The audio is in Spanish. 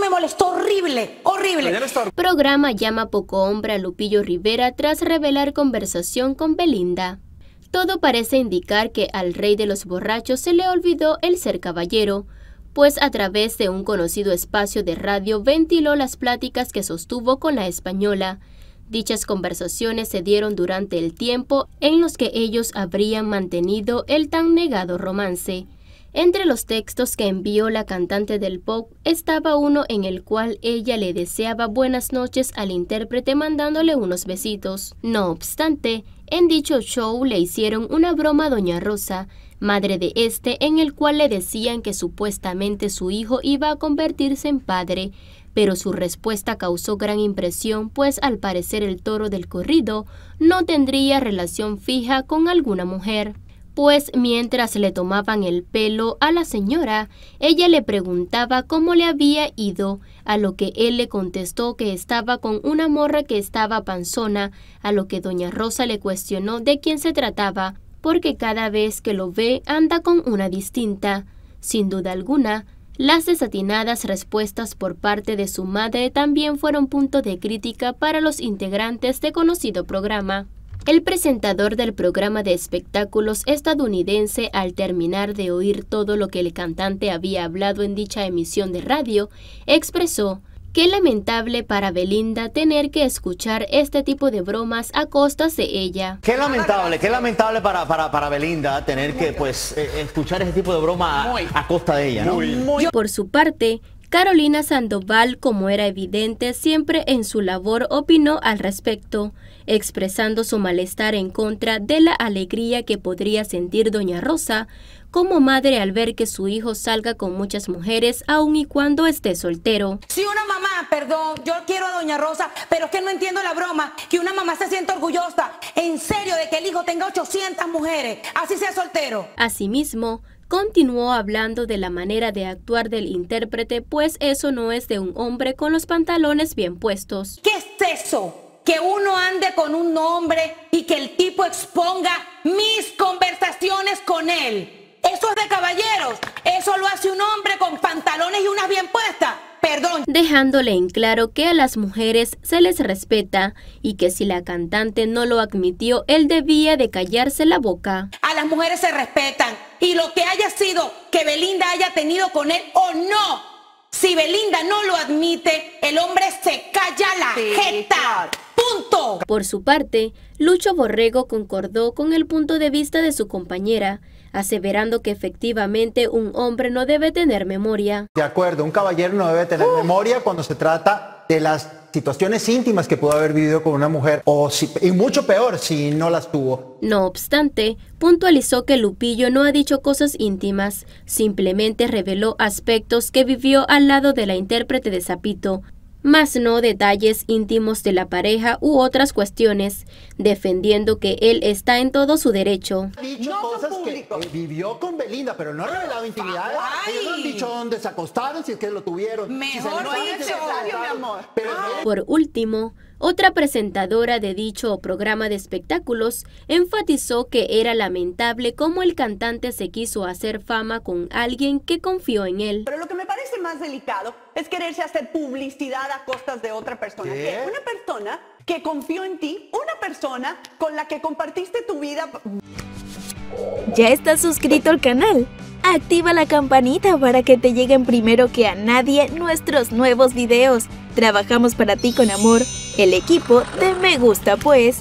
me molestó horrible, horrible. Programa llama poco hombre a Lupillo Rivera tras revelar conversación con Belinda. Todo parece indicar que al rey de los borrachos se le olvidó el ser caballero, pues a través de un conocido espacio de radio ventiló las pláticas que sostuvo con la española. Dichas conversaciones se dieron durante el tiempo en los que ellos habrían mantenido el tan negado romance. Entre los textos que envió la cantante del pop estaba uno en el cual ella le deseaba buenas noches al intérprete mandándole unos besitos. No obstante, en dicho show le hicieron una broma a Doña Rosa, madre de este, en el cual le decían que supuestamente su hijo iba a convertirse en padre, pero su respuesta causó gran impresión, pues al parecer el toro del corrido no tendría relación fija con alguna mujer pues mientras le tomaban el pelo a la señora, ella le preguntaba cómo le había ido, a lo que él le contestó que estaba con una morra que estaba panzona, a lo que doña Rosa le cuestionó de quién se trataba, porque cada vez que lo ve anda con una distinta. Sin duda alguna, las desatinadas respuestas por parte de su madre también fueron punto de crítica para los integrantes de conocido programa. El presentador del programa de espectáculos estadounidense, al terminar de oír todo lo que el cantante había hablado en dicha emisión de radio, expresó Qué lamentable para Belinda tener que escuchar este tipo de bromas a costas de ella. Qué lamentable, qué lamentable para, para, Belinda tener que pues eh, escuchar ese tipo de broma a, costa de ella. Por su parte, Carolina Sandoval, como era evidente, siempre en su labor opinó al respecto, expresando su malestar en contra de la alegría que podría sentir doña Rosa como madre al ver que su hijo salga con muchas mujeres aun y cuando esté soltero. Si una mamá, perdón, yo quiero a doña Rosa, pero es que no entiendo la broma, que una mamá se sienta orgullosa, en serio, de que el hijo tenga 800 mujeres, así sea soltero. Asimismo, Continuó hablando de la manera de actuar del intérprete, pues eso no es de un hombre con los pantalones bien puestos. ¿Qué es eso? que uno ande con un hombre y que el tipo exponga mis conversaciones con él. Eso es de caballeros. Eso lo hace un hombre con pantalones y unas bien puestas perdón. Dejándole en claro que a las mujeres se les respeta y que si la cantante no lo admitió, él debía de callarse la boca. A las mujeres se respetan y lo que haya sido que Belinda haya tenido con él o no, si Belinda no lo admite, el hombre se calla la jeta. ¡Punto! Por su parte, Lucho Borrego concordó con el punto de vista de su compañera aseverando que efectivamente un hombre no debe tener memoria. De acuerdo, un caballero no debe tener ¡Oh! memoria cuando se trata de las situaciones íntimas que pudo haber vivido con una mujer, o si, y mucho peor si no las tuvo. No obstante, puntualizó que Lupillo no ha dicho cosas íntimas, simplemente reveló aspectos que vivió al lado de la intérprete de Zapito, mas no detalles íntimos de la pareja u otras cuestiones, defendiendo que él está en todo su derecho. Dicho no cosas que vivió con Belinda, pero no ha revelado intimidad. Ellos no han dicho dónde se acostaron, si es que lo tuvieron. Mejor si se no dicho, mi amor. Pero, Por último, otra presentadora de dicho programa de espectáculos enfatizó que era lamentable cómo el cantante se quiso hacer fama con alguien que confió en él. Pero lo que me parece más delicado es quererse hacer publicidad a costas de otra persona. una persona que confió en ti, una persona con la que compartiste tu vida. ¿Ya estás suscrito al canal? Activa la campanita para que te lleguen primero que a nadie nuestros nuevos videos. Trabajamos para ti con amor el equipo de Me Gusta Pues